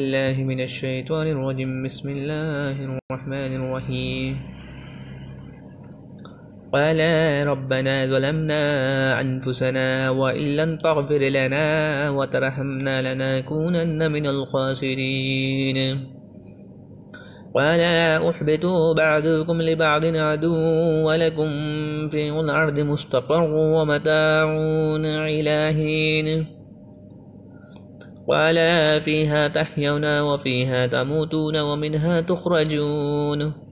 الله من الشيطان الرجيم بسم الله الرحمن الرحيم قال ربنا ظلمنا أنفسنا وإن لم تغفر لنا وترحمنا لنكونن من الخاسرين قال أحبطوا بعضكم لبعض عدو ولكم في الأرض مستقر ومتاع إلى حين وعلى فيها تحيون وفيها تموتون ومنها تخرجون